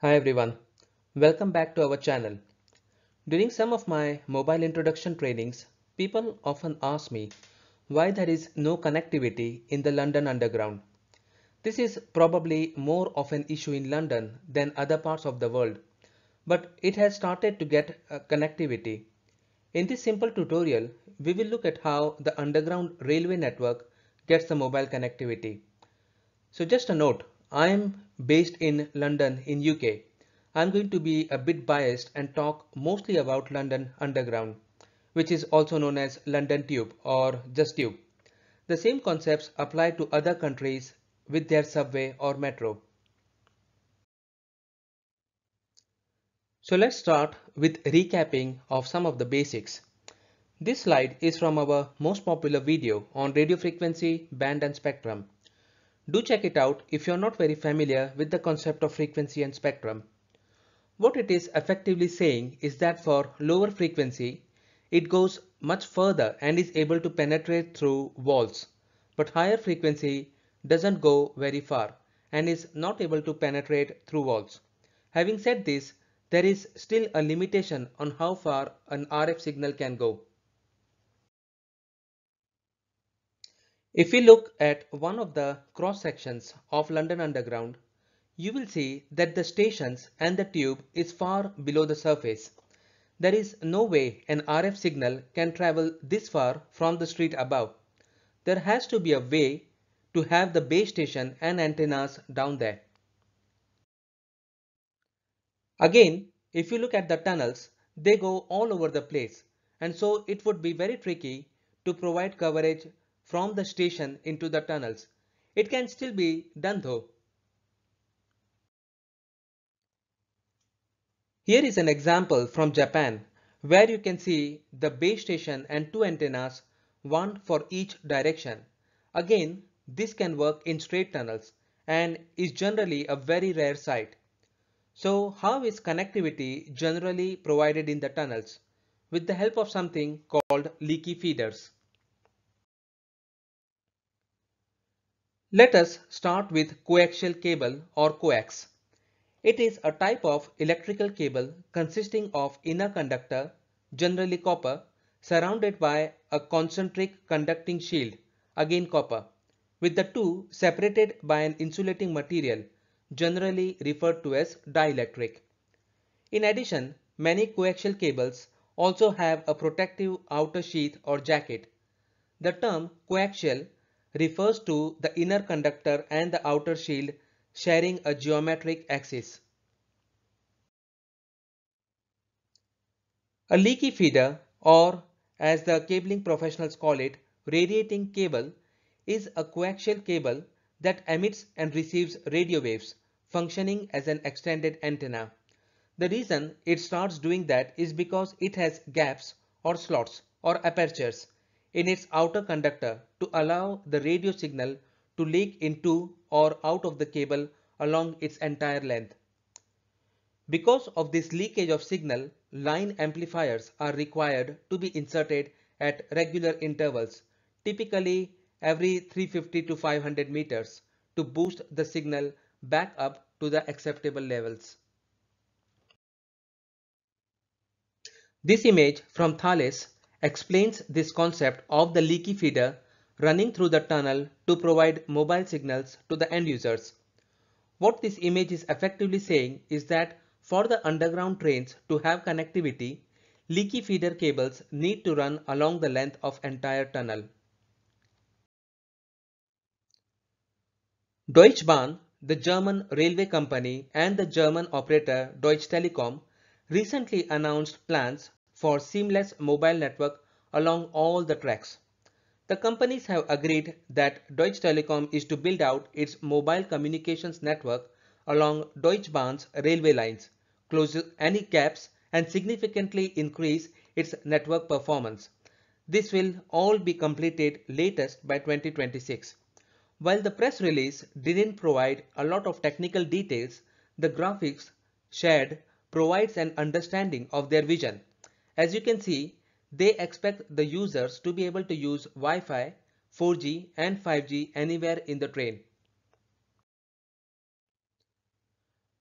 Hi everyone, welcome back to our channel. During some of my mobile introduction trainings, people often ask me why there is no connectivity in the London Underground. This is probably more of an issue in London than other parts of the world, but it has started to get uh, connectivity. In this simple tutorial, we will look at how the underground railway network gets the mobile connectivity. So just a note, I'm based in London in UK. I'm going to be a bit biased and talk mostly about London Underground, which is also known as London Tube or just Tube. The same concepts apply to other countries with their subway or metro. So let's start with recapping of some of the basics. This slide is from our most popular video on radio frequency, band and spectrum. Do check it out if you're not very familiar with the concept of frequency and spectrum. What it is effectively saying is that for lower frequency, it goes much further and is able to penetrate through walls, but higher frequency doesn't go very far and is not able to penetrate through walls. Having said this, there is still a limitation on how far an RF signal can go. If we look at one of the cross sections of London Underground, you will see that the stations and the tube is far below the surface. There is no way an RF signal can travel this far from the street above. There has to be a way to have the base station and antennas down there. Again, if you look at the tunnels, they go all over the place and so it would be very tricky to provide coverage from the station into the tunnels. It can still be done though. Here is an example from Japan where you can see the base station and two antennas, one for each direction. Again, this can work in straight tunnels and is generally a very rare sight. So how is connectivity generally provided in the tunnels? With the help of something called leaky feeders. Let us start with coaxial cable or coax. It is a type of electrical cable consisting of inner conductor, generally copper, surrounded by a concentric conducting shield, again copper, with the two separated by an insulating material, generally referred to as dielectric. In addition, many coaxial cables also have a protective outer sheath or jacket. The term coaxial refers to the inner conductor and the outer shield sharing a geometric axis. A leaky feeder or as the cabling professionals call it, radiating cable is a coaxial cable that emits and receives radio waves functioning as an extended antenna. The reason it starts doing that is because it has gaps or slots or apertures in its outer conductor to allow the radio signal to leak into or out of the cable along its entire length. Because of this leakage of signal, line amplifiers are required to be inserted at regular intervals, typically every 350 to 500 meters to boost the signal back up to the acceptable levels. This image from Thales explains this concept of the leaky feeder running through the tunnel to provide mobile signals to the end users. What this image is effectively saying is that for the underground trains to have connectivity, leaky feeder cables need to run along the length of entire tunnel. Deutsche Bahn, the German railway company and the German operator Deutsche Telekom recently announced plans for seamless mobile network along all the tracks. The companies have agreed that Deutsche Telekom is to build out its mobile communications network along Deutsche Bahn's railway lines, close any gaps and significantly increase its network performance. This will all be completed latest by 2026. While the press release didn't provide a lot of technical details, the graphics shared provides an understanding of their vision. As you can see, they expect the users to be able to use Wi-Fi, 4G and 5G anywhere in the train.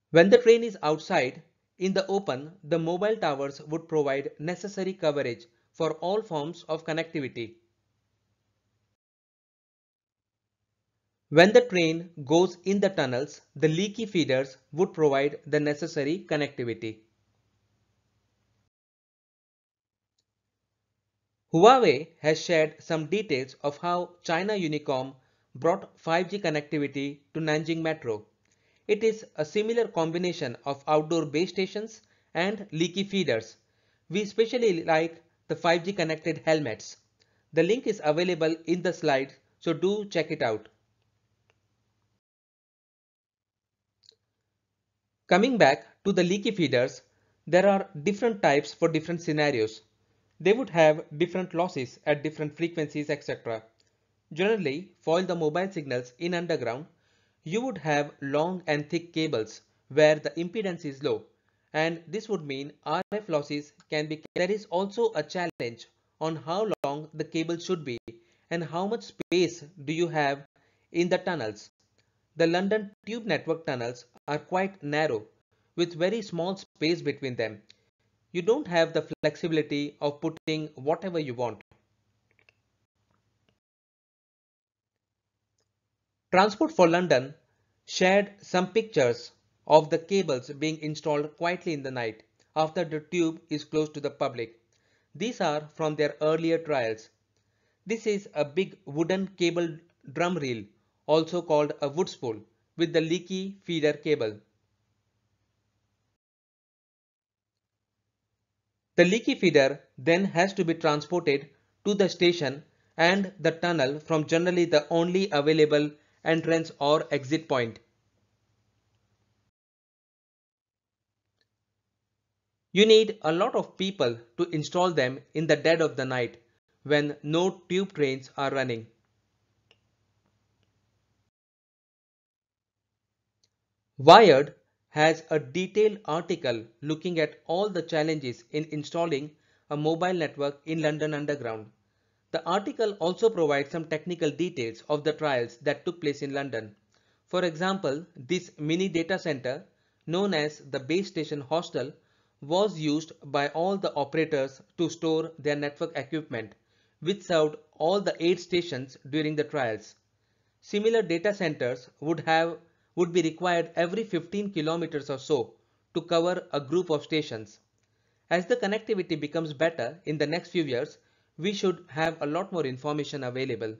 When the train is outside, in the open, the mobile towers would provide necessary coverage for all forms of connectivity. When the train goes in the tunnels, the leaky feeders would provide the necessary connectivity. Huawei has shared some details of how China Unicom brought 5G connectivity to Nanjing Metro. It is a similar combination of outdoor base stations and leaky feeders. We especially like the 5G connected helmets. The link is available in the slide, so do check it out. Coming back to the leaky feeders, there are different types for different scenarios they would have different losses at different frequencies etc. Generally, for the mobile signals in underground, you would have long and thick cables where the impedance is low and this would mean RF losses can be there is also a challenge on how long the cable should be and how much space do you have in the tunnels. The London Tube Network tunnels are quite narrow with very small space between them you don't have the flexibility of putting whatever you want. Transport for London shared some pictures of the cables being installed quietly in the night after the tube is closed to the public. These are from their earlier trials. This is a big wooden cable drum reel, also called a wood spool, with the leaky feeder cable. The leaky feeder then has to be transported to the station and the tunnel from generally the only available entrance or exit point. You need a lot of people to install them in the dead of the night when no tube trains are running. Wired has a detailed article looking at all the challenges in installing a mobile network in London Underground. The article also provides some technical details of the trials that took place in London. For example, this mini data center, known as the base station hostel, was used by all the operators to store their network equipment, which served all the 8 stations during the trials. Similar data centers would have would be required every 15 kilometers or so to cover a group of stations. As the connectivity becomes better in the next few years, we should have a lot more information available.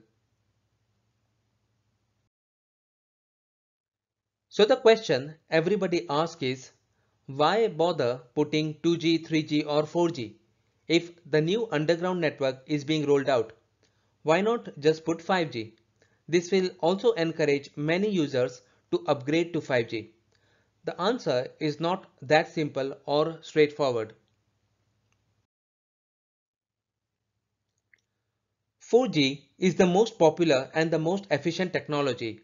So the question everybody asks is, why bother putting 2G, 3G or 4G if the new underground network is being rolled out? Why not just put 5G? This will also encourage many users to upgrade to 5G? The answer is not that simple or straightforward. 4G is the most popular and the most efficient technology.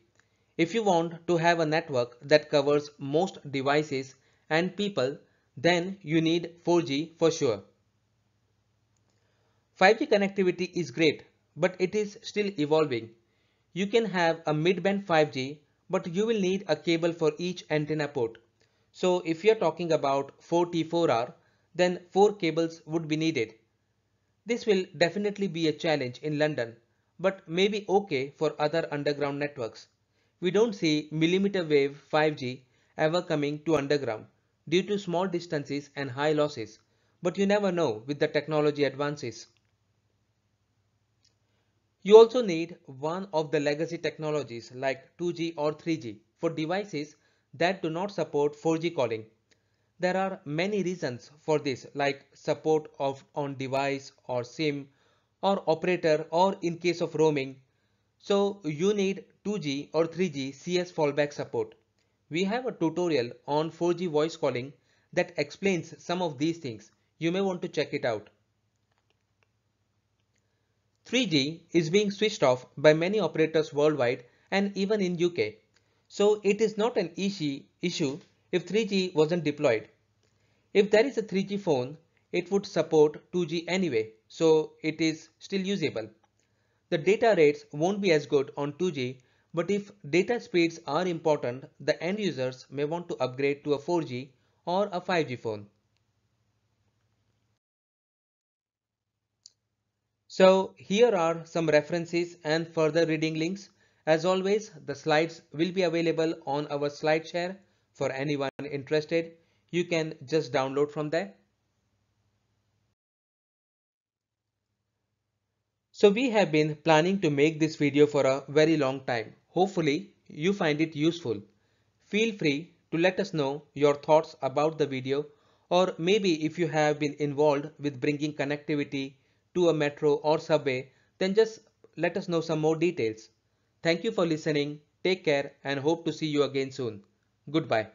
If you want to have a network that covers most devices and people, then you need 4G for sure. 5G connectivity is great, but it is still evolving. You can have a mid-band 5G but you will need a cable for each antenna port. So if you are talking about 4T4R, then 4 cables would be needed. This will definitely be a challenge in London, but may be okay for other underground networks. We don't see millimeter wave 5G ever coming to underground due to small distances and high losses, but you never know with the technology advances. You also need one of the legacy technologies like 2G or 3G for devices that do not support 4G calling. There are many reasons for this like support of on device or SIM or operator or in case of roaming. So you need 2G or 3G CS fallback support. We have a tutorial on 4G voice calling that explains some of these things. You may want to check it out. 3G is being switched off by many operators worldwide and even in UK. So it is not an issue if 3G wasn't deployed. If there is a 3G phone, it would support 2G anyway, so it is still usable. The data rates won't be as good on 2G, but if data speeds are important, the end users may want to upgrade to a 4G or a 5G phone. So here are some references and further reading links. As always, the slides will be available on our SlideShare for anyone interested. You can just download from there. So we have been planning to make this video for a very long time. Hopefully you find it useful. Feel free to let us know your thoughts about the video or maybe if you have been involved with bringing connectivity to a metro or subway, then just let us know some more details. Thank you for listening. Take care and hope to see you again soon. Goodbye.